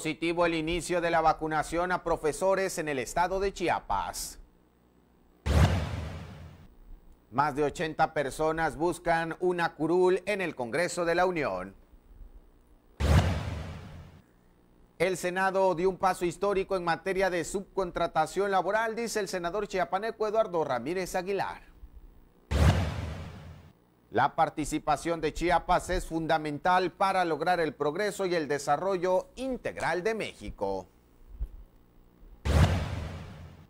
positivo el inicio de la vacunación a profesores en el estado de Chiapas. Más de 80 personas buscan una curul en el Congreso de la Unión. El Senado dio un paso histórico en materia de subcontratación laboral, dice el senador chiapaneco Eduardo Ramírez Aguilar. La participación de Chiapas es fundamental para lograr el progreso y el desarrollo integral de México.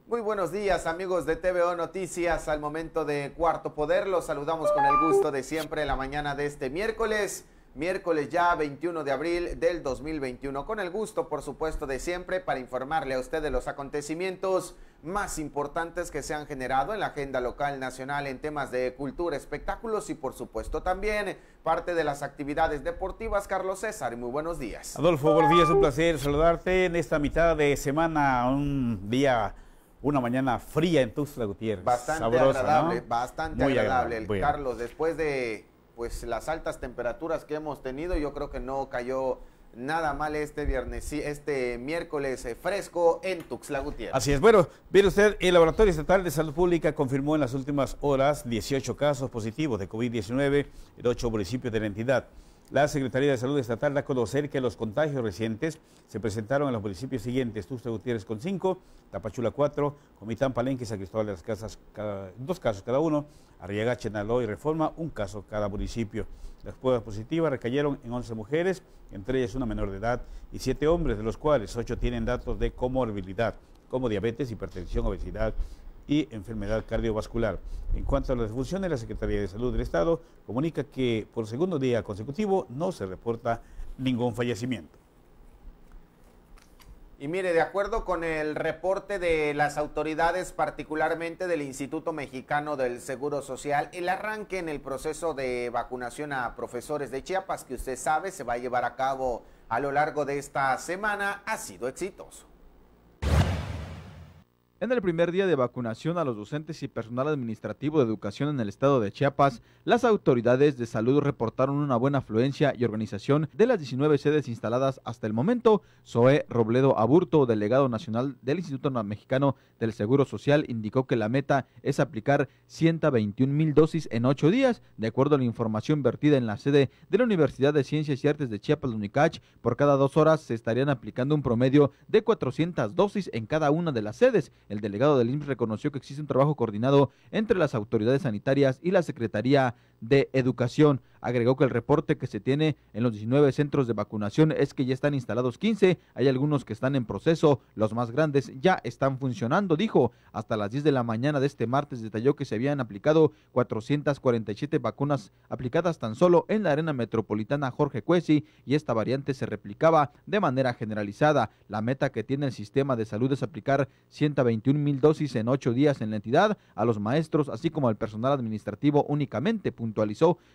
Muy buenos días amigos de TVO Noticias, al momento de Cuarto Poder los saludamos con el gusto de siempre en la mañana de este miércoles miércoles ya 21 de abril del 2021. Con el gusto, por supuesto, de siempre para informarle a usted de los acontecimientos más importantes que se han generado en la agenda local nacional en temas de cultura, espectáculos y por supuesto también parte de las actividades deportivas. Carlos César, muy buenos días. Adolfo, buenos días, un placer saludarte en esta mitad de semana, un día una mañana fría en Tuxtla Gutiérrez. Bastante agradable, bastante Muy agradable. Carlos, después de pues las altas temperaturas que hemos tenido, yo creo que no cayó nada mal este viernes, este miércoles eh, fresco en Tuxtla Gutiérrez. Así es. Bueno, mire usted, el Laboratorio Estatal de Salud Pública confirmó en las últimas horas 18 casos positivos de COVID-19 en ocho municipios de la entidad. La Secretaría de Salud Estatal da a conocer que los contagios recientes se presentaron en los municipios siguientes: Tusta Gutiérrez con 5, Tapachula 4, Comitán Palenque y San Cristóbal de las Casas, dos casos cada uno, Arriaga, Chenaló y Reforma, un caso cada municipio. Las pruebas positivas recayeron en 11 mujeres, entre ellas una menor de edad, y 7 hombres, de los cuales 8 tienen datos de comorbilidad, como diabetes, hipertensión, obesidad, y enfermedad cardiovascular. En cuanto a las defunciones, la Secretaría de Salud del Estado comunica que por segundo día consecutivo no se reporta ningún fallecimiento. Y mire, de acuerdo con el reporte de las autoridades, particularmente del Instituto Mexicano del Seguro Social, el arranque en el proceso de vacunación a profesores de Chiapas, que usted sabe se va a llevar a cabo a lo largo de esta semana, ha sido exitoso. En el primer día de vacunación a los docentes y personal administrativo de educación en el estado de Chiapas, las autoridades de salud reportaron una buena afluencia y organización de las 19 sedes instaladas hasta el momento. Zoe Robledo Aburto, delegado nacional del Instituto Mexicano del Seguro Social, indicó que la meta es aplicar 121 mil dosis en ocho días, de acuerdo a la información vertida en la sede de la Universidad de Ciencias y Artes de Chiapas Unicach. Por cada dos horas se estarían aplicando un promedio de 400 dosis en cada una de las sedes el delegado del IMSS reconoció que existe un trabajo coordinado entre las autoridades sanitarias y la Secretaría de Educación. Agregó que el reporte que se tiene en los 19 centros de vacunación es que ya están instalados 15, hay algunos que están en proceso, los más grandes ya están funcionando, dijo. Hasta las 10 de la mañana de este martes detalló que se habían aplicado 447 vacunas aplicadas tan solo en la arena metropolitana Jorge Cuesi y esta variante se replicaba de manera generalizada. La meta que tiene el sistema de salud es aplicar 121 mil dosis en 8 días en la entidad a los maestros, así como al personal administrativo únicamente.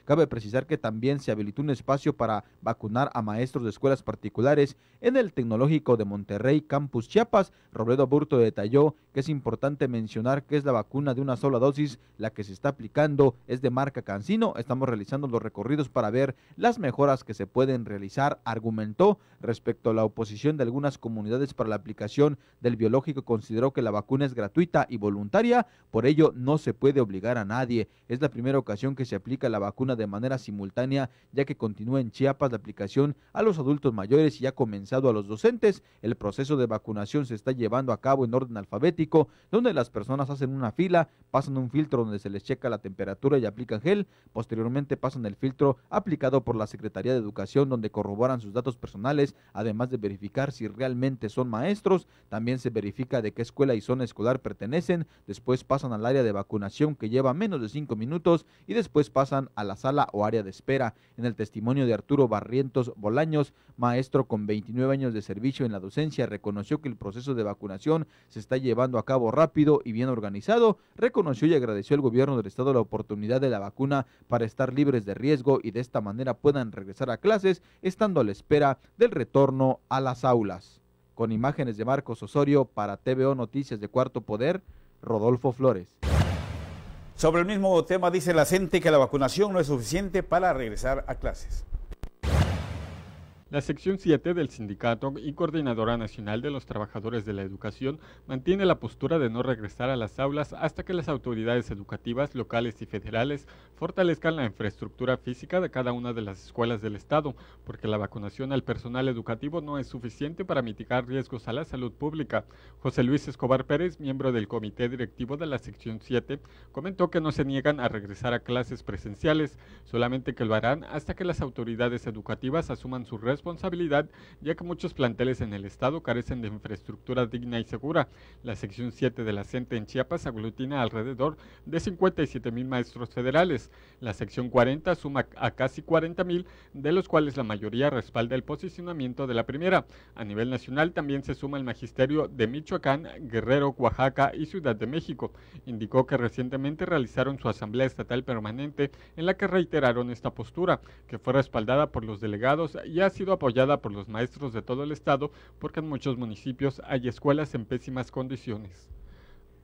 Cabe precisar que también se habilitó un espacio para vacunar a maestros de escuelas particulares en el Tecnológico de Monterrey, Campus Chiapas. Robledo Burto detalló que es importante mencionar que es la vacuna de una sola dosis la que se está aplicando, es de marca Cancino. Estamos realizando los recorridos para ver las mejoras que se pueden realizar, argumentó. Respecto a la oposición de algunas comunidades para la aplicación del biológico, consideró que la vacuna es gratuita y voluntaria, por ello no se puede obligar a nadie. Es la primera ocasión que se aplica aplica la vacuna de manera simultánea, ya que continúa en Chiapas la aplicación a los adultos mayores y ha comenzado a los docentes. El proceso de vacunación se está llevando a cabo en orden alfabético, donde las personas hacen una fila, pasan un filtro donde se les checa la temperatura y aplican gel, posteriormente pasan el filtro aplicado por la Secretaría de Educación, donde corroboran sus datos personales, además de verificar si realmente son maestros, también se verifica de qué escuela y zona escolar pertenecen, después pasan al área de vacunación que lleva menos de cinco minutos y después pasan a la sala o área de espera. En el testimonio de Arturo Barrientos Bolaños, maestro con 29 años de servicio en la docencia, reconoció que el proceso de vacunación se está llevando a cabo rápido y bien organizado. Reconoció y agradeció al gobierno del estado la oportunidad de la vacuna para estar libres de riesgo y de esta manera puedan regresar a clases estando a la espera del retorno a las aulas. Con imágenes de Marcos Osorio para TVO Noticias de Cuarto Poder, Rodolfo Flores. Sobre el mismo tema dice la gente que la vacunación no es suficiente para regresar a clases. La sección 7 del sindicato y coordinadora nacional de los trabajadores de la educación mantiene la postura de no regresar a las aulas hasta que las autoridades educativas locales y federales fortalezcan la infraestructura física de cada una de las escuelas del Estado, porque la vacunación al personal educativo no es suficiente para mitigar riesgos a la salud pública. José Luis Escobar Pérez, miembro del comité directivo de la sección 7, comentó que no se niegan a regresar a clases presenciales, solamente que lo harán hasta que las autoridades educativas asuman su responsabilidad responsabilidad, ya que muchos planteles en el estado carecen de infraestructura digna y segura. La sección 7 de la CENTE e en Chiapas aglutina alrededor de 57 mil maestros federales. La sección 40 suma a casi 40 mil, de los cuales la mayoría respalda el posicionamiento de la primera. A nivel nacional también se suma el magisterio de Michoacán, Guerrero, Oaxaca y Ciudad de México. Indicó que recientemente realizaron su asamblea estatal permanente en la que reiteraron esta postura, que fue respaldada por los delegados y así apoyada por los maestros de todo el estado porque en muchos municipios hay escuelas en pésimas condiciones.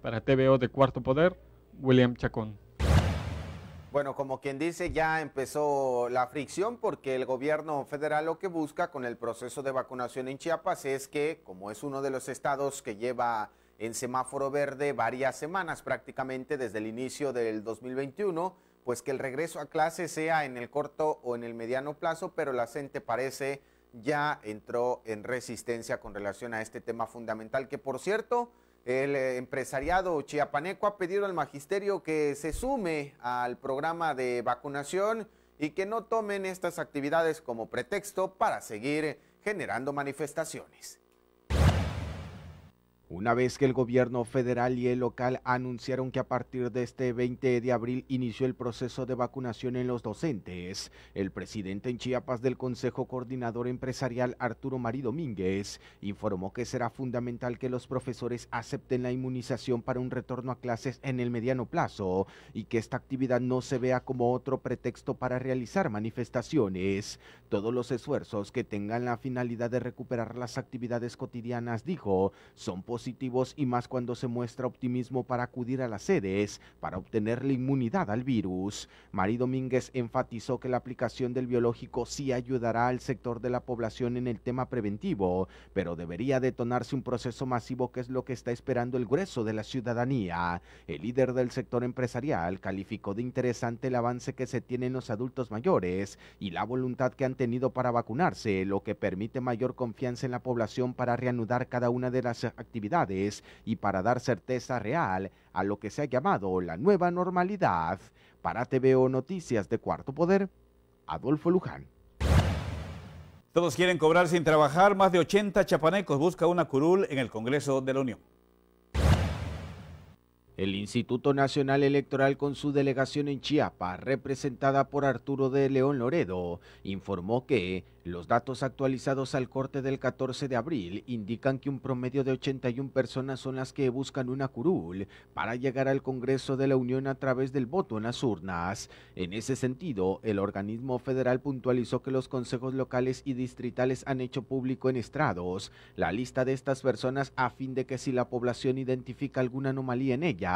Para TVO de Cuarto Poder, William Chacón. Bueno, como quien dice, ya empezó la fricción porque el gobierno federal lo que busca con el proceso de vacunación en Chiapas es que, como es uno de los estados que lleva en semáforo verde varias semanas prácticamente desde el inicio del 2021, pues que el regreso a clase sea en el corto o en el mediano plazo, pero la gente parece ya entró en resistencia con relación a este tema fundamental, que por cierto, el empresariado chiapaneco ha pedido al magisterio que se sume al programa de vacunación y que no tomen estas actividades como pretexto para seguir generando manifestaciones. Una vez que el gobierno federal y el local anunciaron que a partir de este 20 de abril inició el proceso de vacunación en los docentes, el presidente en Chiapas del Consejo Coordinador Empresarial Arturo Marí Domínguez informó que será fundamental que los profesores acepten la inmunización para un retorno a clases en el mediano plazo y que esta actividad no se vea como otro pretexto para realizar manifestaciones. Todos los esfuerzos que tengan la finalidad de recuperar las actividades cotidianas, dijo, son posibles positivos y más cuando se muestra optimismo para acudir a las sedes para obtener la inmunidad al virus. Mari Domínguez enfatizó que la aplicación del biológico sí ayudará al sector de la población en el tema preventivo, pero debería detonarse un proceso masivo que es lo que está esperando el grueso de la ciudadanía. El líder del sector empresarial calificó de interesante el avance que se tiene en los adultos mayores y la voluntad que han tenido para vacunarse, lo que permite mayor confianza en la población para reanudar cada una de las actividades y para dar certeza real a lo que se ha llamado la nueva normalidad. Para TVO Noticias de Cuarto Poder, Adolfo Luján. Todos quieren cobrar sin trabajar. Más de 80 chapanecos busca una curul en el Congreso de la Unión. El Instituto Nacional Electoral con su delegación en Chiapa, representada por Arturo de León Loredo, informó que los datos actualizados al corte del 14 de abril indican que un promedio de 81 personas son las que buscan una curul para llegar al Congreso de la Unión a través del voto en las urnas. En ese sentido, el organismo federal puntualizó que los consejos locales y distritales han hecho público en estrados la lista de estas personas a fin de que si la población identifica alguna anomalía en ella,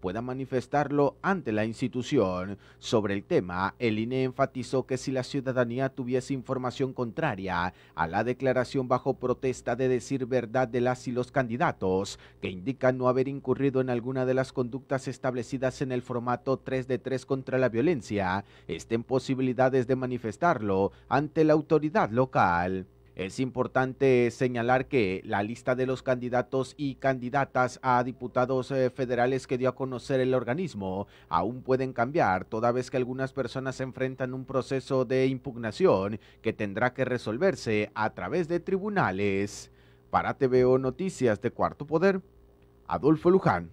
pueda manifestarlo ante la institución. Sobre el tema, el INE enfatizó que si la ciudadanía tuviese información contraria a la declaración bajo protesta de decir verdad de las y los candidatos, que indican no haber incurrido en alguna de las conductas establecidas en el formato 3 de 3 contra la violencia, estén posibilidades de manifestarlo ante la autoridad local. Es importante señalar que la lista de los candidatos y candidatas a diputados eh, federales que dio a conocer el organismo aún pueden cambiar, toda vez que algunas personas se enfrentan un proceso de impugnación que tendrá que resolverse a través de tribunales. Para TVO Noticias de Cuarto Poder, Adolfo Luján.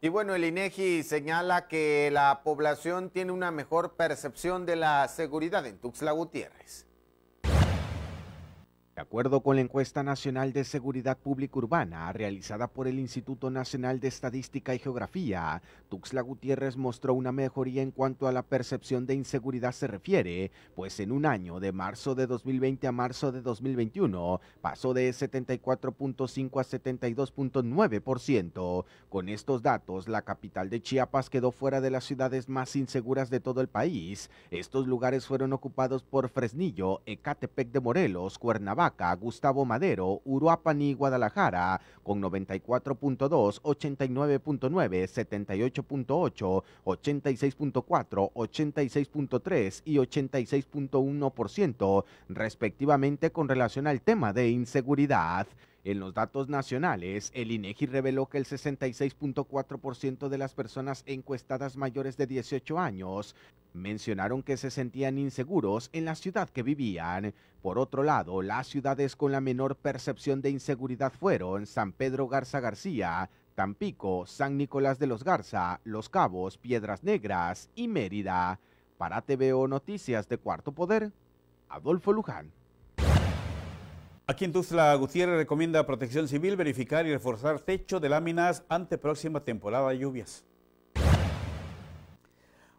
Y bueno, el INEGI señala que la población tiene una mejor percepción de la seguridad en Tuxtla Gutiérrez. De acuerdo con la encuesta nacional de seguridad pública urbana realizada por el Instituto Nacional de Estadística y Geografía, Tuxtla Gutiérrez mostró una mejoría en cuanto a la percepción de inseguridad se refiere, pues en un año de marzo de 2020 a marzo de 2021 pasó de 74.5 a 72.9%. Con estos datos, la capital de Chiapas quedó fuera de las ciudades más inseguras de todo el país. Estos lugares fueron ocupados por Fresnillo, Ecatepec de Morelos, Cuernavaca, Gustavo Madero, Uruapan y Guadalajara, con 94.2, 89.9, 78.8, 86.4, 86.3 y 86.1% respectivamente con relación al tema de inseguridad. En los datos nacionales, el INEGI reveló que el 66.4% de las personas encuestadas mayores de 18 años mencionaron que se sentían inseguros en la ciudad que vivían. Por otro lado, las ciudades con la menor percepción de inseguridad fueron San Pedro Garza García, Tampico, San Nicolás de los Garza, Los Cabos, Piedras Negras y Mérida. Para TVO Noticias de Cuarto Poder, Adolfo Luján. Aquí en Tuxtla Gutiérrez recomienda a Protección Civil verificar y reforzar techo de láminas ante próxima temporada de lluvias.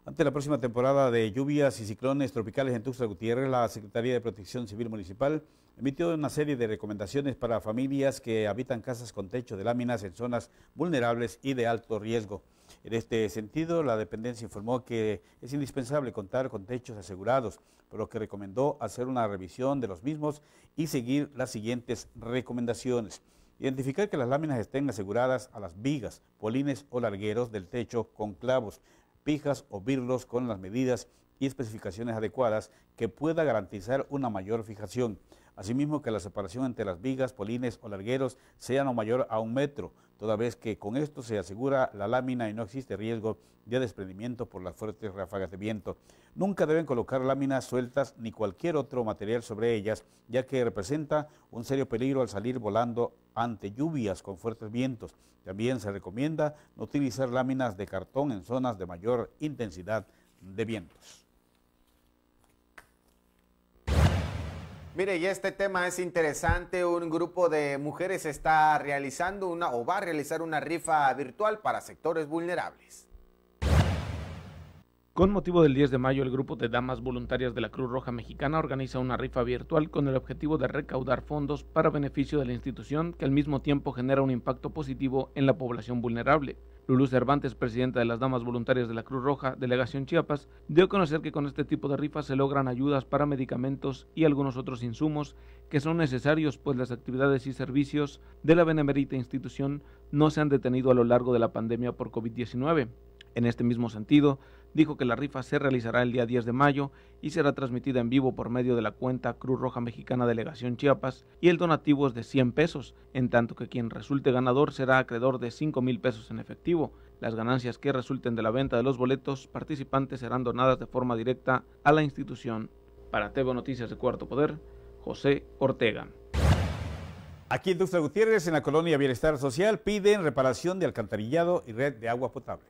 Ante la próxima temporada de lluvias y ciclones tropicales en Tuxtla Gutiérrez, la Secretaría de Protección Civil Municipal emitió una serie de recomendaciones para familias que habitan casas con techo de láminas en zonas vulnerables y de alto riesgo. En este sentido, la dependencia informó que es indispensable contar con techos asegurados, por lo que recomendó hacer una revisión de los mismos y seguir las siguientes recomendaciones. Identificar que las láminas estén aseguradas a las vigas, polines o largueros del techo con clavos, pijas o birlos con las medidas y especificaciones adecuadas que pueda garantizar una mayor fijación. Asimismo, que la separación entre las vigas, polines o largueros sea no mayor a un metro, toda vez que con esto se asegura la lámina y no existe riesgo de desprendimiento por las fuertes ráfagas de viento. Nunca deben colocar láminas sueltas ni cualquier otro material sobre ellas, ya que representa un serio peligro al salir volando ante lluvias con fuertes vientos. También se recomienda no utilizar láminas de cartón en zonas de mayor intensidad de vientos. Mire, y este tema es interesante. Un grupo de mujeres está realizando una o va a realizar una rifa virtual para sectores vulnerables. Con motivo del 10 de mayo, el grupo de damas voluntarias de la Cruz Roja Mexicana organiza una rifa virtual con el objetivo de recaudar fondos para beneficio de la institución que al mismo tiempo genera un impacto positivo en la población vulnerable. Lulu Cervantes, presidenta de las Damas Voluntarias de la Cruz Roja, Delegación Chiapas, dio a conocer que con este tipo de rifas se logran ayudas para medicamentos y algunos otros insumos que son necesarios, pues las actividades y servicios de la benemérita institución no se han detenido a lo largo de la pandemia por COVID-19. En este mismo sentido, dijo que la rifa se realizará el día 10 de mayo y será transmitida en vivo por medio de la cuenta Cruz Roja Mexicana Delegación Chiapas y el donativo es de 100 pesos, en tanto que quien resulte ganador será acreedor de 5 mil pesos en efectivo. Las ganancias que resulten de la venta de los boletos participantes serán donadas de forma directa a la institución. Para TV Noticias de Cuarto Poder, José Ortega. Aquí en Tuxtla Gutiérrez, en la colonia Bienestar Social, piden reparación de alcantarillado y red de agua potable.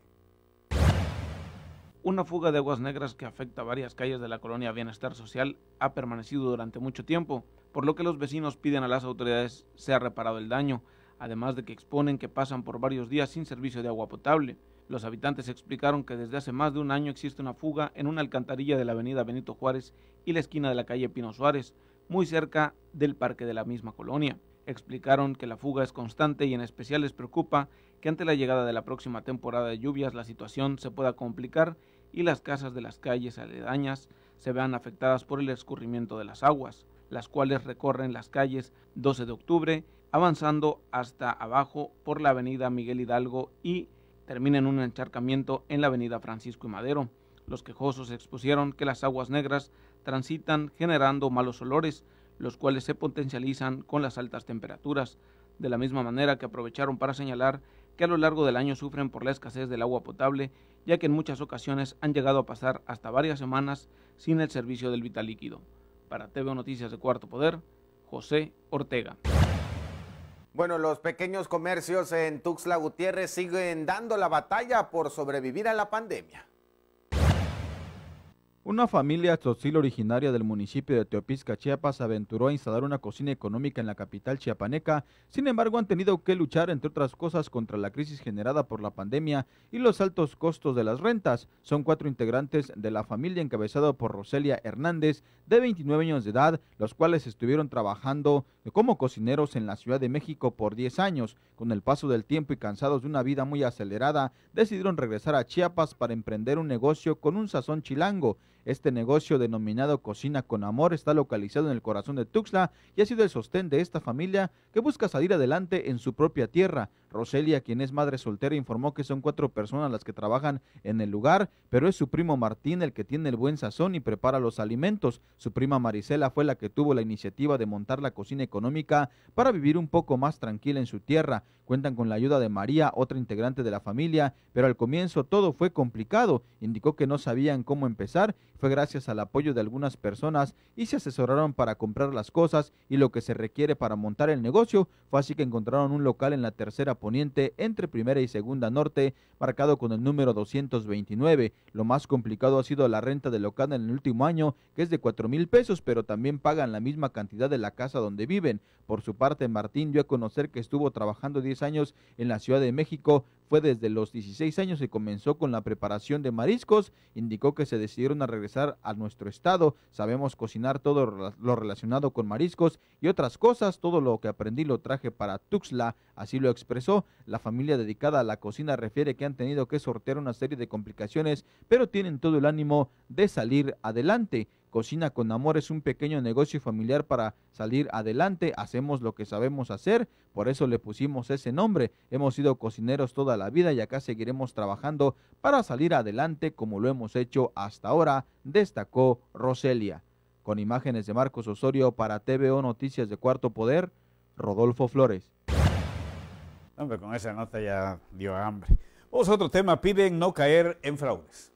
Una fuga de aguas negras que afecta a varias calles de la colonia Bienestar Social ha permanecido durante mucho tiempo, por lo que los vecinos piden a las autoridades sea reparado el daño, además de que exponen que pasan por varios días sin servicio de agua potable. Los habitantes explicaron que desde hace más de un año existe una fuga en una alcantarilla de la avenida Benito Juárez y la esquina de la calle Pino Suárez, muy cerca del parque de la misma colonia. Explicaron que la fuga es constante y en especial les preocupa que ante la llegada de la próxima temporada de lluvias la situación se pueda complicar y las casas de las calles aledañas se vean afectadas por el escurrimiento de las aguas, las cuales recorren las calles 12 de octubre, avanzando hasta abajo por la avenida Miguel Hidalgo y terminan en un encharcamiento en la avenida Francisco y Madero. Los quejosos expusieron que las aguas negras transitan generando malos olores, los cuales se potencializan con las altas temperaturas, de la misma manera que aprovecharon para señalar que a lo largo del año sufren por la escasez del agua potable ya que en muchas ocasiones han llegado a pasar hasta varias semanas sin el servicio del vital líquido. Para TV Noticias de Cuarto Poder, José Ortega. Bueno, los pequeños comercios en Tuxtla Gutiérrez siguen dando la batalla por sobrevivir a la pandemia. Una familia tzotzil originaria del municipio de Teopisca, Chiapas, aventuró a instalar una cocina económica en la capital chiapaneca. Sin embargo, han tenido que luchar, entre otras cosas, contra la crisis generada por la pandemia y los altos costos de las rentas. Son cuatro integrantes de la familia encabezado por Roselia Hernández, de 29 años de edad, los cuales estuvieron trabajando como cocineros en la Ciudad de México por 10 años. Con el paso del tiempo y cansados de una vida muy acelerada, decidieron regresar a Chiapas para emprender un negocio con un sazón chilango este negocio denominado Cocina con Amor está localizado en el corazón de Tuxtla y ha sido el sostén de esta familia que busca salir adelante en su propia tierra. Roselia, quien es madre soltera, informó que son cuatro personas las que trabajan en el lugar, pero es su primo Martín el que tiene el buen sazón y prepara los alimentos. Su prima Marisela fue la que tuvo la iniciativa de montar la cocina económica para vivir un poco más tranquila en su tierra. Cuentan con la ayuda de María, otra integrante de la familia, pero al comienzo todo fue complicado. Indicó que no sabían cómo empezar fue gracias al apoyo de algunas personas y se asesoraron para comprar las cosas y lo que se requiere para montar el negocio. Fue así que encontraron un local en la tercera poniente entre primera y segunda norte, marcado con el número 229. Lo más complicado ha sido la renta del local en el último año, que es de 4 mil pesos, pero también pagan la misma cantidad de la casa donde viven. Por su parte, Martín dio a conocer que estuvo trabajando 10 años en la Ciudad de México fue desde los 16 años que comenzó con la preparación de mariscos, indicó que se decidieron a regresar a nuestro estado, sabemos cocinar todo lo relacionado con mariscos y otras cosas, todo lo que aprendí lo traje para Tuxla, así lo expresó. La familia dedicada a la cocina refiere que han tenido que sortear una serie de complicaciones, pero tienen todo el ánimo de salir adelante. Cocina con Amor es un pequeño negocio familiar para salir adelante, hacemos lo que sabemos hacer, por eso le pusimos ese nombre. Hemos sido cocineros toda la vida y acá seguiremos trabajando para salir adelante como lo hemos hecho hasta ahora, destacó Roselia. Con imágenes de Marcos Osorio para TVO Noticias de Cuarto Poder, Rodolfo Flores. Hombre, con esa nota ya dio hambre. otro tema, piden no caer en fraudes.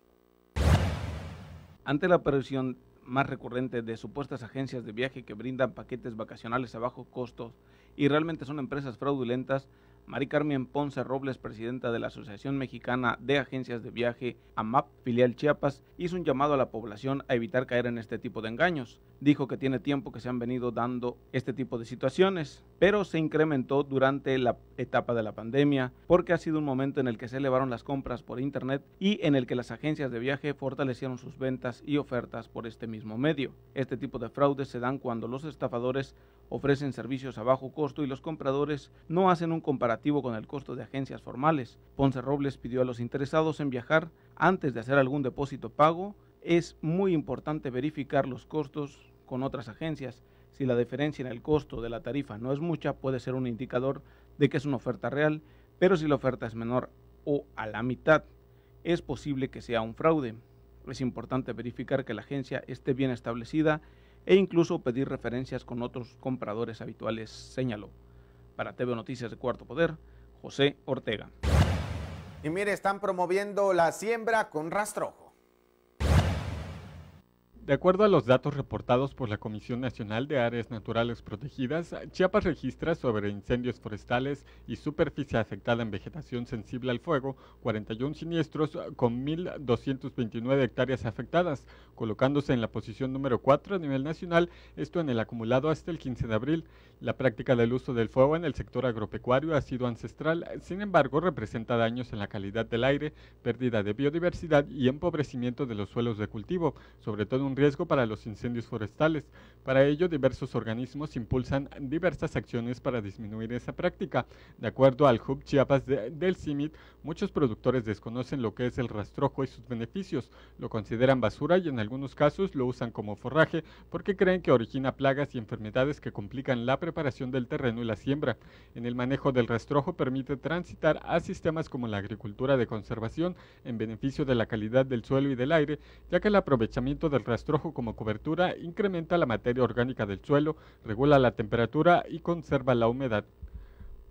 Ante la presión más recurrente de supuestas agencias de viaje que brindan paquetes vacacionales a bajo costos y realmente son empresas fraudulentas Mari Carmen Ponce Robles, presidenta de la Asociación Mexicana de Agencias de Viaje, AMAP, filial Chiapas, hizo un llamado a la población a evitar caer en este tipo de engaños. Dijo que tiene tiempo que se han venido dando este tipo de situaciones, pero se incrementó durante la etapa de la pandemia porque ha sido un momento en el que se elevaron las compras por Internet y en el que las agencias de viaje fortalecieron sus ventas y ofertas por este mismo medio. Este tipo de fraudes se dan cuando los estafadores ofrecen servicios a bajo costo y los compradores no hacen un comparativo con el costo de agencias formales. Ponce Robles pidió a los interesados en viajar antes de hacer algún depósito pago, es muy importante verificar los costos con otras agencias. Si la diferencia en el costo de la tarifa no es mucha, puede ser un indicador de que es una oferta real, pero si la oferta es menor o a la mitad, es posible que sea un fraude. Es importante verificar que la agencia esté bien establecida e incluso pedir referencias con otros compradores habituales, señaló. Para TV Noticias de Cuarto Poder, José Ortega. Y mire, están promoviendo la siembra con rastrojo. De acuerdo a los datos reportados por la Comisión Nacional de Áreas Naturales Protegidas, Chiapas registra sobre incendios forestales y superficie afectada en vegetación sensible al fuego 41 siniestros con 1.229 hectáreas afectadas, colocándose en la posición número 4 a nivel nacional, esto en el acumulado hasta el 15 de abril. La práctica del uso del fuego en el sector agropecuario ha sido ancestral, sin embargo representa daños en la calidad del aire, pérdida de biodiversidad y empobrecimiento de los suelos de cultivo, sobre todo en riesgo para los incendios forestales. Para ello, diversos organismos impulsan diversas acciones para disminuir esa práctica. De acuerdo al Hub Chiapas del CIMIT, muchos productores desconocen lo que es el rastrojo y sus beneficios. Lo consideran basura y en algunos casos lo usan como forraje porque creen que origina plagas y enfermedades que complican la preparación del terreno y la siembra. En el manejo del rastrojo permite transitar a sistemas como la agricultura de conservación en beneficio de la calidad del suelo y del aire, ya que el aprovechamiento del rastrojo rastrojo como cobertura incrementa la materia orgánica del suelo, regula la temperatura y conserva la humedad.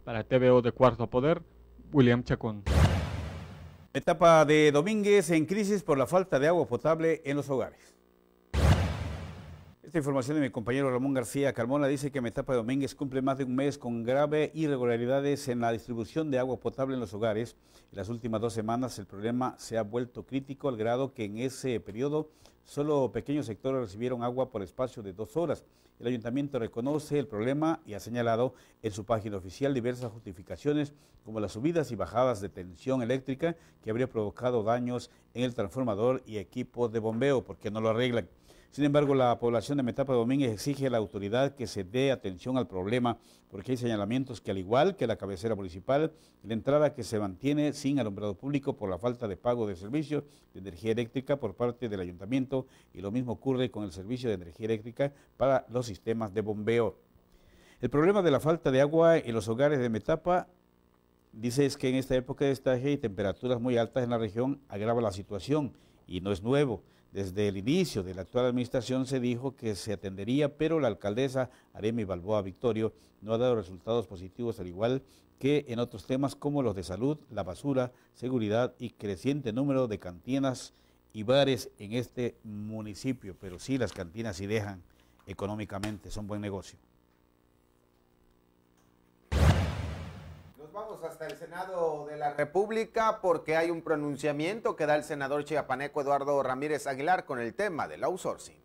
Para TVO de Cuarto Poder, William Chacón. Etapa de Domínguez en crisis por la falta de agua potable en los hogares. Esta información de mi compañero Ramón García Carmona dice que Metapa Domínguez cumple más de un mes con graves irregularidades en la distribución de agua potable en los hogares. En las últimas dos semanas el problema se ha vuelto crítico al grado que en ese periodo solo pequeños sectores recibieron agua por espacio de dos horas. El ayuntamiento reconoce el problema y ha señalado en su página oficial diversas justificaciones como las subidas y bajadas de tensión eléctrica que habría provocado daños en el transformador y equipo de bombeo. porque no lo arreglan? Sin embargo, la población de Metapa Domínguez exige a la autoridad que se dé atención al problema, porque hay señalamientos que al igual que la cabecera municipal, la entrada que se mantiene sin alumbrado público por la falta de pago de servicios de energía eléctrica por parte del ayuntamiento y lo mismo ocurre con el servicio de energía eléctrica para los sistemas de bombeo. El problema de la falta de agua en los hogares de Metapa dice es que en esta época de estaje y temperaturas muy altas en la región agrava la situación y no es nuevo. Desde el inicio de la actual administración se dijo que se atendería, pero la alcaldesa Aremi Balboa Victorio no ha dado resultados positivos, al igual que en otros temas como los de salud, la basura, seguridad y creciente número de cantinas y bares en este municipio. Pero sí, las cantinas sí dejan económicamente, son buen negocio. vamos hasta el Senado de la República porque hay un pronunciamiento que da el senador chiapaneco Eduardo Ramírez Aguilar con el tema del outsourcing.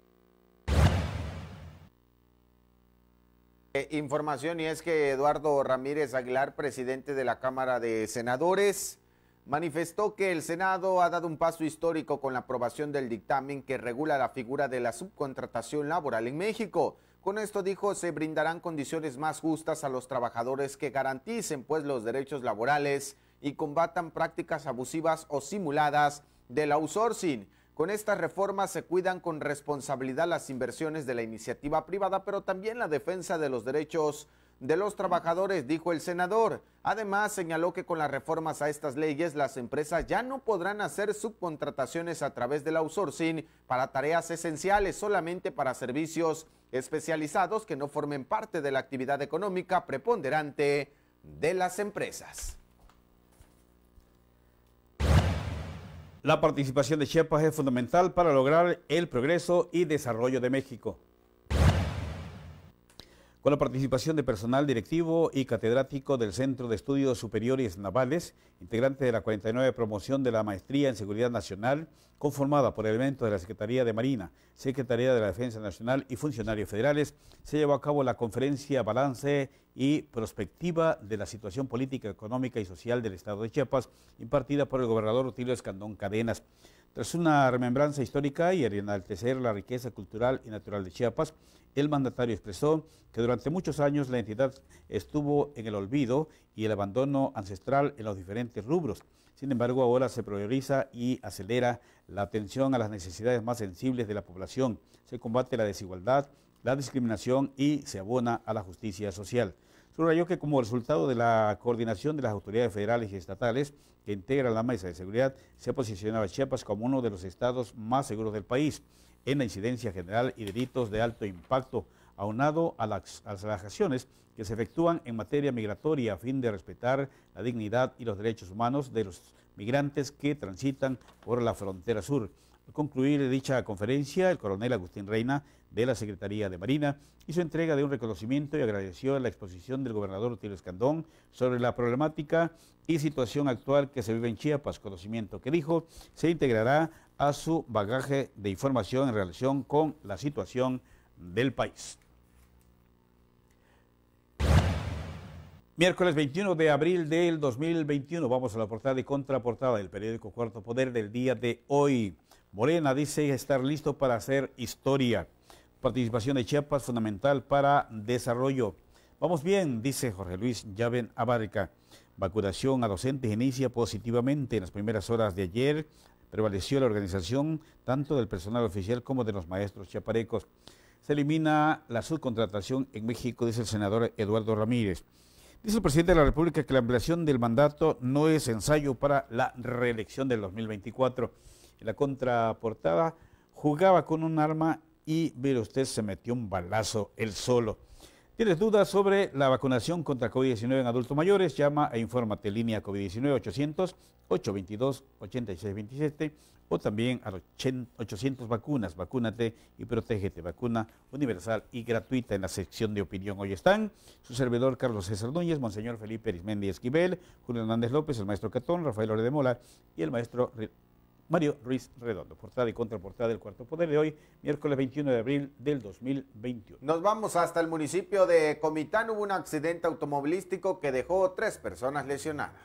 Eh, información y es que Eduardo Ramírez Aguilar, presidente de la Cámara de Senadores, manifestó que el Senado ha dado un paso histórico con la aprobación del dictamen que regula la figura de la subcontratación laboral en México. Con esto dijo, se brindarán condiciones más justas a los trabajadores que garanticen pues los derechos laborales y combatan prácticas abusivas o simuladas del outsourcing. Con estas reformas se cuidan con responsabilidad las inversiones de la iniciativa privada, pero también la defensa de los derechos de los trabajadores, dijo el senador. Además, señaló que con las reformas a estas leyes, las empresas ya no podrán hacer subcontrataciones a través del outsourcing para tareas esenciales, solamente para servicios especializados que no formen parte de la actividad económica preponderante de las empresas. La participación de Chiapas es fundamental para lograr el progreso y desarrollo de México con la participación de personal directivo y catedrático del Centro de Estudios Superiores Navales, integrante de la 49 promoción de la Maestría en Seguridad Nacional, conformada por elementos de la Secretaría de Marina, Secretaría de la Defensa Nacional y funcionarios federales, se llevó a cabo la conferencia Balance y Prospectiva de la Situación Política, Económica y Social del Estado de Chiapas, impartida por el gobernador Otilio Escandón Cadenas. Tras una remembranza histórica y enaltecer la riqueza cultural y natural de Chiapas, el mandatario expresó que durante muchos años la entidad estuvo en el olvido y el abandono ancestral en los diferentes rubros. Sin embargo, ahora se prioriza y acelera la atención a las necesidades más sensibles de la población, se combate la desigualdad, la discriminación y se abona a la justicia social. Subrayó que como resultado de la coordinación de las autoridades federales y estatales que integran la mesa de seguridad, se ha posicionaba Chiapas como uno de los estados más seguros del país en la incidencia general y delitos de alto impacto, aunado a las, a que se efectúan en materia migratoria a fin de respetar la dignidad y los derechos humanos de los migrantes que transitan por la frontera sur. Al concluir dicha conferencia, el coronel Agustín Reina de la Secretaría de Marina hizo entrega de un reconocimiento y agradeció la exposición del gobernador Tiro Escandón sobre la problemática y situación actual que se vive en Chiapas, conocimiento que dijo se integrará a su bagaje de información en relación con la situación del país. Miércoles 21 de abril del 2021, vamos a la portada y contraportada del periódico Cuarto Poder del día de hoy. Morena dice estar listo para hacer historia. Participación de Chiapas fundamental para desarrollo. Vamos bien, dice Jorge Luis Llaven Abarca. Vacunación a docentes inicia positivamente. En las primeras horas de ayer prevaleció la organización tanto del personal oficial como de los maestros chiaparecos. Se elimina la subcontratación en México, dice el senador Eduardo Ramírez. Dice el presidente de la República que la ampliación del mandato no es ensayo para la reelección del 2024 la contraportada jugaba con un arma y, mire usted, se metió un balazo él solo. ¿Tienes dudas sobre la vacunación contra COVID-19 en adultos mayores? Llama e infórmate línea COVID-19 800-822-8627 o también a 800 vacunas. Vacúnate y protégete. Vacuna universal y gratuita en la sección de opinión. Hoy están su servidor Carlos César Núñez, Monseñor Felipe Arismendi Esquivel, Julio Hernández López, el maestro Catón, Rafael Ore de y el maestro Mario Ruiz Redondo. Portada y contraportada del Cuarto Poder de hoy, miércoles 21 de abril del 2021. Nos vamos hasta el municipio de Comitán. Hubo un accidente automovilístico que dejó tres personas lesionadas.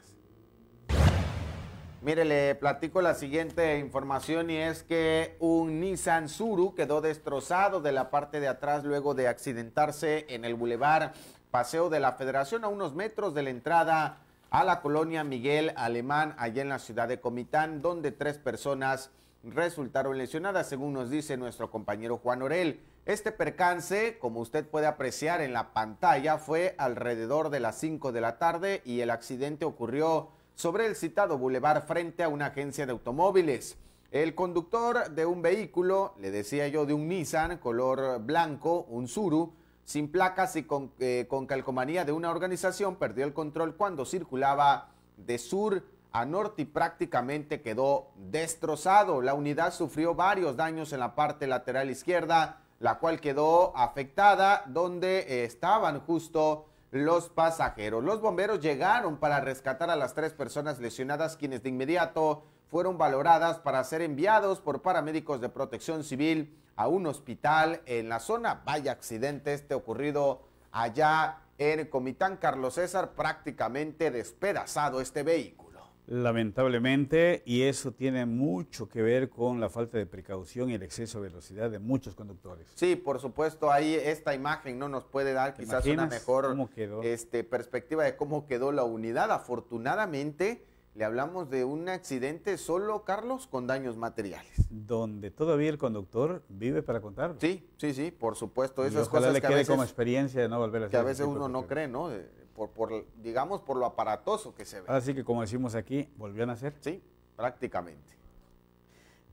Mire, le platico la siguiente información y es que un Nissan Zuru quedó destrozado de la parte de atrás luego de accidentarse en el bulevar Paseo de la Federación a unos metros de la entrada a la colonia Miguel Alemán, allá en la ciudad de Comitán, donde tres personas resultaron lesionadas, según nos dice nuestro compañero Juan Orel. Este percance, como usted puede apreciar en la pantalla, fue alrededor de las 5 de la tarde y el accidente ocurrió sobre el citado bulevar frente a una agencia de automóviles. El conductor de un vehículo, le decía yo, de un Nissan color blanco, un Suru, sin placas y eh, con, calcomanía de una organización, perdió el control cuando circulaba de sur a norte y prácticamente quedó destrozado. La unidad sufrió varios daños en la parte lateral izquierda, la cual quedó afectada donde eh, estaban justo los pasajeros. Los bomberos llegaron para rescatar a las tres personas lesionadas, quienes de inmediato fueron valoradas para ser enviados por paramédicos de protección civil a un hospital en la zona. Vaya accidente este ocurrido allá en Comitán Carlos César, prácticamente despedazado este vehículo. Lamentablemente, y eso tiene mucho que ver con la falta de precaución y el exceso de velocidad de muchos conductores. Sí, por supuesto, ahí esta imagen no nos puede dar quizás una mejor este, perspectiva de cómo quedó la unidad. Afortunadamente, le hablamos de un accidente solo, Carlos, con daños materiales. Donde todavía el conductor vive para contar. Sí, sí, sí, por supuesto. Esas cosas le que quede como experiencia de no volver a hacer. Que a veces uno no cree, ¿no? Por, digamos, por lo aparatoso que se ve. Así que, como decimos aquí, volvió a nacer. Sí, prácticamente.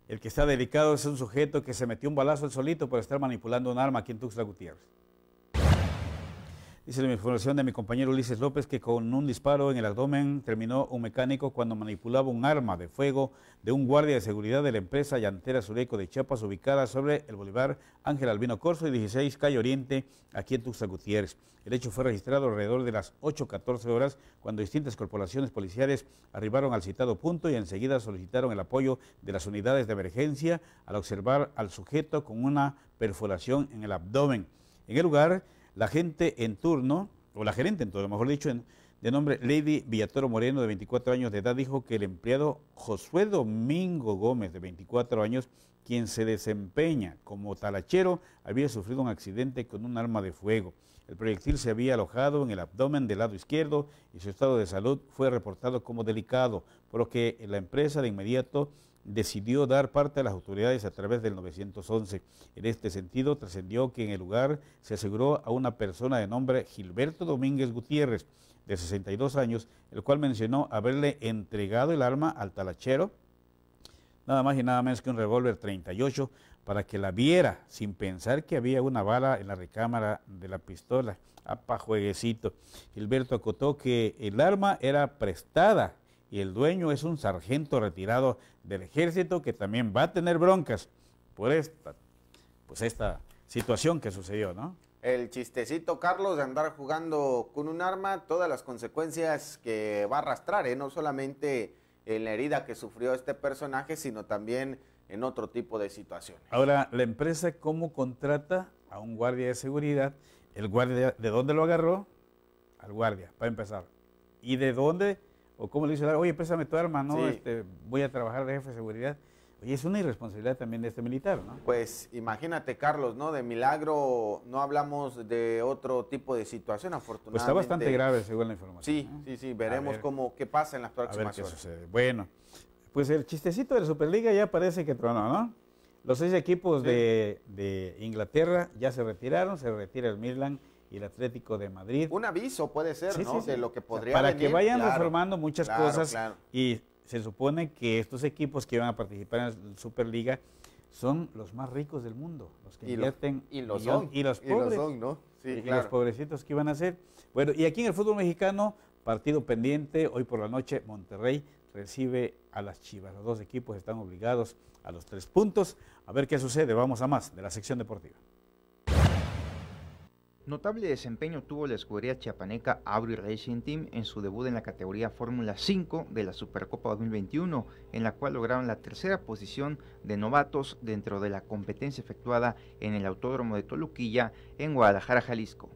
El que está dedicado es un sujeto que se metió un balazo al solito por estar manipulando un arma aquí en Tuxtla Gutiérrez. Dice la información de mi compañero Ulises López que con un disparo en el abdomen terminó un mecánico cuando manipulaba un arma de fuego de un guardia de seguridad de la empresa Llantera Sureco de Chiapas ubicada sobre el Bolívar Ángel Albino Corso y 16 Calle Oriente aquí en Tuxtla Gutiérrez. El hecho fue registrado alrededor de las 8.14 horas cuando distintas corporaciones policiales arribaron al citado punto y enseguida solicitaron el apoyo de las unidades de emergencia al observar al sujeto con una perforación en el abdomen. En el lugar la gente en turno, o la gerente en turno, mejor dicho, de nombre Lady Villatoro Moreno, de 24 años de edad, dijo que el empleado Josué Domingo Gómez, de 24 años, quien se desempeña como talachero, había sufrido un accidente con un arma de fuego. El proyectil se había alojado en el abdomen del lado izquierdo y su estado de salud fue reportado como delicado, por lo que la empresa de inmediato decidió dar parte a las autoridades a través del 911. En este sentido, trascendió que en el lugar se aseguró a una persona de nombre Gilberto Domínguez Gutiérrez, de 62 años, el cual mencionó haberle entregado el arma al talachero, nada más y nada menos que un revólver 38, para que la viera sin pensar que había una bala en la recámara de la pistola. Apa jueguecito. Gilberto acotó que el arma era prestada y el dueño es un sargento retirado del ejército que también va a tener broncas por esta, pues esta situación que sucedió, ¿no? El chistecito, Carlos, de andar jugando con un arma, todas las consecuencias que va a arrastrar, ¿eh? no solamente en la herida que sufrió este personaje, sino también en otro tipo de situaciones. Ahora, la empresa, ¿cómo contrata a un guardia de seguridad? ¿El guardia de dónde lo agarró? Al guardia, para empezar. ¿Y de dónde o como le dice, oye, préstame tu arma, ¿no? Este, voy a trabajar de jefe de seguridad. Oye, es una irresponsabilidad también de este militar, ¿no? Pues imagínate, Carlos, ¿no? De milagro no hablamos de otro tipo de situación, afortunadamente. Pues está bastante grave, según la información. Sí, sí, sí, veremos cómo, qué pasa en las próximas a ver qué Sucede. Bueno, pues el chistecito de la Superliga ya parece que tronó, ¿no? Los seis equipos de, de Inglaterra ya se retiraron, se retira el Midland el Atlético de Madrid. Un aviso puede ser, ¿no? de lo que podría Para que vayan reformando muchas cosas y se supone que estos equipos que van a participar en la Superliga son los más ricos del mundo, los que y invierten y, los son, y los pobres, y los, son, ¿no? y los pobrecitos que iban a ser. Bueno, y aquí en el fútbol mexicano, partido pendiente, hoy por la noche Monterrey recibe a las Chivas. Los dos equipos están obligados a los tres puntos. A ver qué sucede, vamos a más de la sección deportiva. Notable desempeño tuvo la escudería chiapaneca Audi Racing Team en su debut en la categoría Fórmula 5 de la Supercopa 2021, en la cual lograron la tercera posición de novatos dentro de la competencia efectuada en el Autódromo de Toluquilla, en Guadalajara, Jalisco.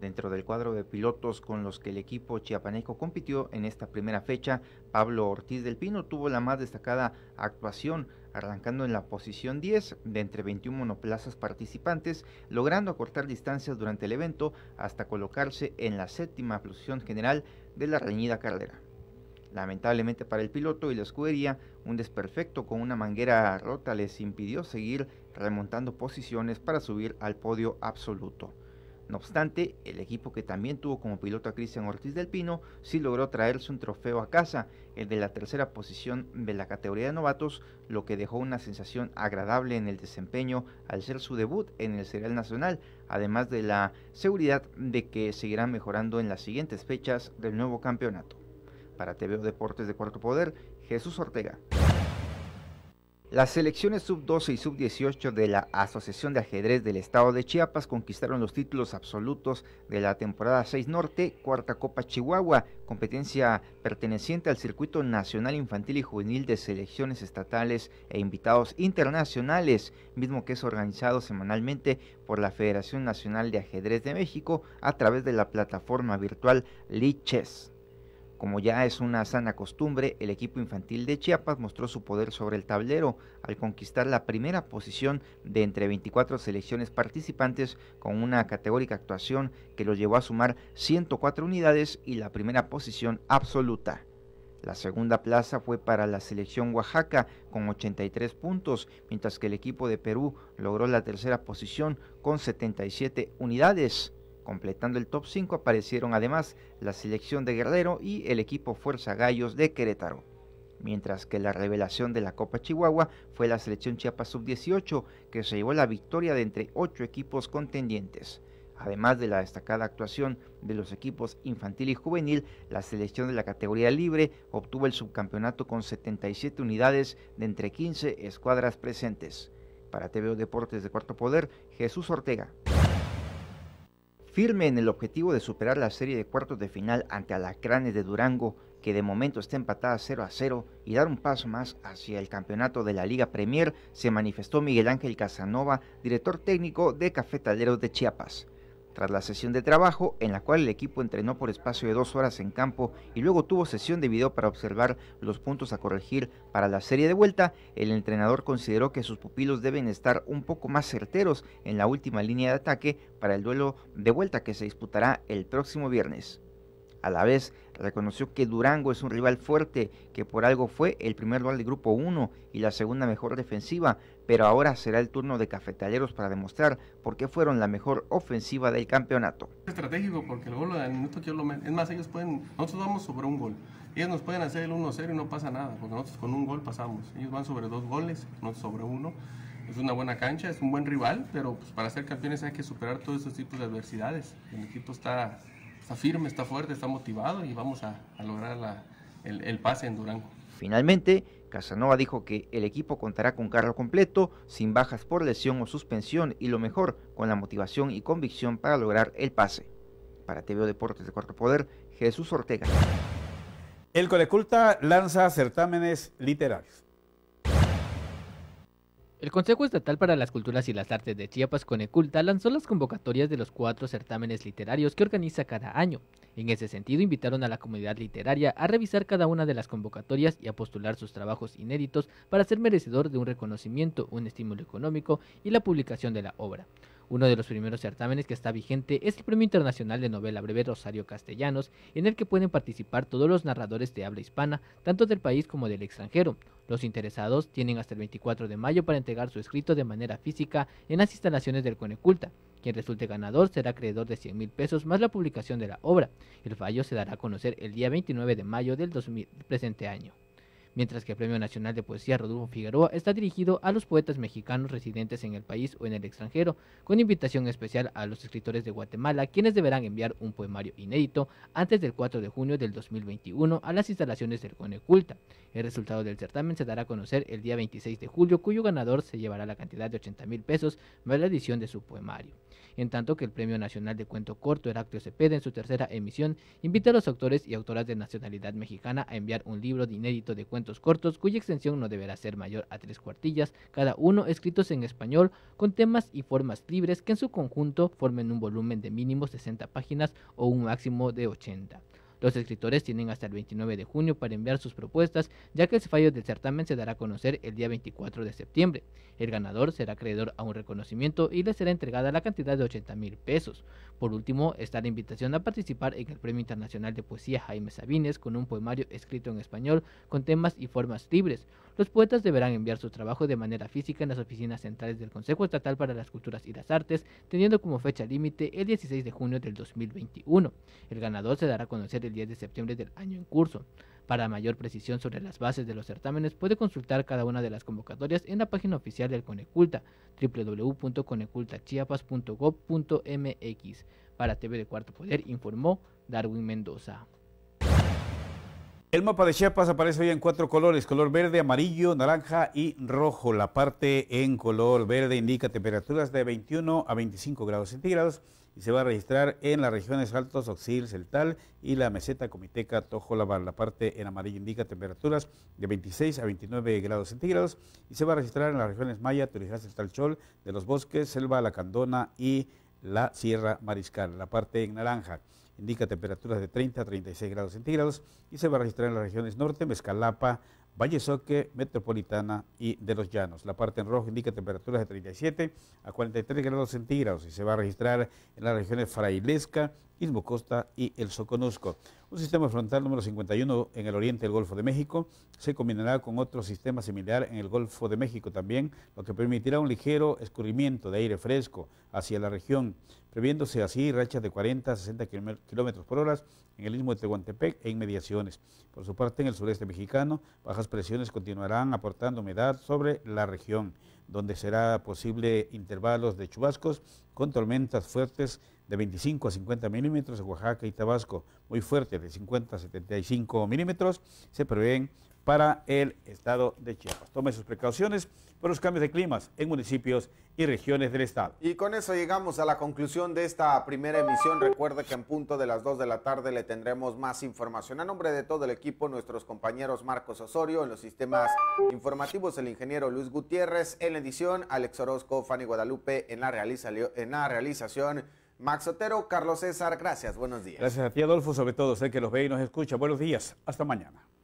Dentro del cuadro de pilotos con los que el equipo chiapaneco compitió en esta primera fecha, Pablo Ortiz del Pino tuvo la más destacada actuación arrancando en la posición 10 de entre 21 monoplazas participantes, logrando acortar distancias durante el evento hasta colocarse en la séptima posición general de la reñida carrera. Lamentablemente para el piloto y la escudería, un desperfecto con una manguera rota les impidió seguir remontando posiciones para subir al podio absoluto. No obstante, el equipo que también tuvo como piloto a Cristian Ortiz del Pino sí logró traerse un trofeo a casa, el de la tercera posición de la categoría de novatos, lo que dejó una sensación agradable en el desempeño al ser su debut en el Serial Nacional, además de la seguridad de que seguirán mejorando en las siguientes fechas del nuevo campeonato. Para TVO Deportes de Cuarto Poder, Jesús Ortega. Las selecciones sub-12 y sub-18 de la Asociación de Ajedrez del Estado de Chiapas conquistaron los títulos absolutos de la temporada 6 Norte, Cuarta Copa Chihuahua, competencia perteneciente al Circuito Nacional Infantil y Juvenil de Selecciones Estatales e Invitados Internacionales, mismo que es organizado semanalmente por la Federación Nacional de Ajedrez de México a través de la plataforma virtual Liches. Como ya es una sana costumbre, el equipo infantil de Chiapas mostró su poder sobre el tablero al conquistar la primera posición de entre 24 selecciones participantes con una categórica actuación que lo llevó a sumar 104 unidades y la primera posición absoluta. La segunda plaza fue para la selección Oaxaca con 83 puntos, mientras que el equipo de Perú logró la tercera posición con 77 unidades. Completando el top 5 aparecieron además la selección de Guerrero y el equipo Fuerza Gallos de Querétaro. Mientras que la revelación de la Copa Chihuahua fue la selección Chiapas Sub-18, que se llevó la victoria de entre 8 equipos contendientes. Además de la destacada actuación de los equipos infantil y juvenil, la selección de la categoría libre obtuvo el subcampeonato con 77 unidades de entre 15 escuadras presentes. Para TVO Deportes de Cuarto Poder, Jesús Ortega firme en el objetivo de superar la serie de cuartos de final ante Alacranes de Durango, que de momento está empatada 0 a 0, y dar un paso más hacia el campeonato de la Liga Premier, se manifestó Miguel Ángel Casanova, director técnico de Cafetaleros de Chiapas tras la sesión de trabajo, en la cual el equipo entrenó por espacio de dos horas en campo y luego tuvo sesión de video para observar los puntos a corregir para la serie de vuelta, el entrenador consideró que sus pupilos deben estar un poco más certeros en la última línea de ataque para el duelo de vuelta que se disputará el próximo viernes. A la vez, reconoció que Durango es un rival fuerte, que por algo fue el primer lugar del Grupo 1 y la segunda mejor defensiva, pero ahora será el turno de Cafetalleros para demostrar por qué fueron la mejor ofensiva del campeonato. Estratégico, porque el gol de minuto Es más, ellos pueden. Nosotros vamos sobre un gol. Ellos nos pueden hacer el 1-0 y no pasa nada, porque nosotros con un gol pasamos. Ellos van sobre dos goles, nosotros sobre uno. Es una buena cancha, es un buen rival, pero pues para ser campeones hay que superar todos esos tipos de adversidades. El equipo está está firme, está fuerte, está motivado y vamos a, lograr el, el pase en Durango. Finalmente, Casanova dijo que el equipo contará con carro completo, sin bajas por lesión o suspensión y lo mejor, con la motivación y convicción para lograr el pase. Para TVO Deportes de Cuarto Poder, Jesús Ortega. El Coleculta lanza certámenes literarios. El Consejo Estatal para las Culturas y las Artes de Chiapas Coneculta lanzó las convocatorias de los cuatro certámenes literarios que organiza cada año. En ese sentido, invitaron a la comunidad literaria a revisar cada una de las convocatorias y a postular sus trabajos inéditos para ser merecedor de un reconocimiento, un estímulo económico y la publicación de la obra. Uno de los primeros certámenes que está vigente es el Premio Internacional de Novela Breve Rosario Castellanos, en el que pueden participar todos los narradores de habla hispana, tanto del país como del extranjero. Los interesados tienen hasta el 24 de mayo para entregar su escrito de manera física en las instalaciones del Coneculta. Quien resulte ganador será acreedor de 100 mil pesos más la publicación de la obra. El fallo se dará a conocer el día 29 de mayo del presente año mientras que el Premio Nacional de Poesía Rodolfo Figueroa está dirigido a los poetas mexicanos residentes en el país o en el extranjero, con invitación especial a los escritores de Guatemala, quienes deberán enviar un poemario inédito antes del 4 de junio del 2021 a las instalaciones del Cone Culta. El resultado del certamen se dará a conocer el día 26 de julio, cuyo ganador se llevará la cantidad de 80 mil pesos para la edición de su poemario en tanto que el Premio Nacional de Cuento Corto Heraclio Cepeda en su tercera emisión invita a los autores y autoras de nacionalidad mexicana a enviar un libro de inédito de cuentos cortos cuya extensión no deberá ser mayor a tres cuartillas, cada uno escritos en español con temas y formas libres que en su conjunto formen un volumen de mínimo 60 páginas o un máximo de 80. Los escritores tienen hasta el 29 de junio para enviar sus propuestas, ya que el fallo del certamen se dará a conocer el día 24 de septiembre. El ganador será acreedor a un reconocimiento y le será entregada la cantidad de 80 mil pesos. Por último, está la invitación a participar en el Premio Internacional de Poesía Jaime Sabines con un poemario escrito en español con temas y formas libres. Los poetas deberán enviar su trabajo de manera física en las oficinas centrales del Consejo Estatal para las Culturas y las Artes, teniendo como fecha límite el 16 de junio del 2021. El ganador se dará a conocer el 10 de septiembre del año en curso. Para mayor precisión sobre las bases de los certámenes puede consultar cada una de las convocatorias en la página oficial del Coneculta www.conecultachiapas.gov.mx. Para TV de Cuarto Poder informó Darwin Mendoza. El mapa de Chiapas aparece hoy en cuatro colores, color verde, amarillo, naranja y rojo. La parte en color verde indica temperaturas de 21 a 25 grados centígrados y se va a registrar en las regiones Altos, Oxil, Celtal y la meseta Comiteca Tojolabal. La parte en amarillo indica temperaturas de 26 a 29 grados centígrados y se va a registrar en las regiones Maya, Turijá, Celtal, de los bosques, Selva, La Candona y la Sierra Mariscal. La parte en naranja indica temperaturas de 30 a 36 grados centígrados y se va a registrar en las regiones norte, Mezcalapa, Soque, Metropolitana y de los Llanos. La parte en rojo indica temperaturas de 37 a 43 grados centígrados y se va a registrar en las regiones Frailesca, Istmo Costa y el Soconusco. Un sistema frontal número 51 en el oriente del Golfo de México se combinará con otro sistema similar en el Golfo de México también, lo que permitirá un ligero escurrimiento de aire fresco hacia la región, previéndose así rachas de 40 a 60 kilómetros por hora en el istmo de Tehuantepec e inmediaciones. Por su parte, en el sureste mexicano, bajas presiones continuarán aportando humedad sobre la región, donde será posible intervalos de chubascos con tormentas fuertes de 25 a 50 milímetros, en Oaxaca y Tabasco muy fuerte de 50 a 75 milímetros, se prevén para el estado de Chiapas. Tome sus precauciones por los cambios de climas en municipios y regiones del estado. Y con eso llegamos a la conclusión de esta primera emisión. Recuerde que en punto de las 2 de la tarde le tendremos más información. A nombre de todo el equipo, nuestros compañeros Marcos Osorio en los sistemas informativos, el ingeniero Luis Gutiérrez en la edición, Alex Orozco, Fanny Guadalupe en la realización Max Otero, Carlos César, gracias, buenos días. Gracias a ti, Adolfo, sobre todo, sé que los ve y nos escucha. Buenos días, hasta mañana.